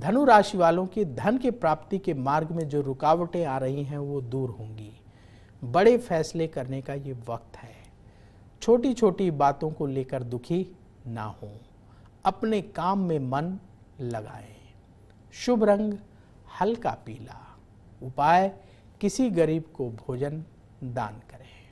धनु राशि वालों की धन के प्राप्ति के मार्ग में जो रुकावटें आ रही हैं वो दूर होंगी बड़े फैसले करने का ये वक्त है छोटी छोटी बातों को लेकर दुखी ना हो अपने काम में मन लगाएं शुभ रंग हल्का पीला उपाय किसी गरीब को भोजन दान करें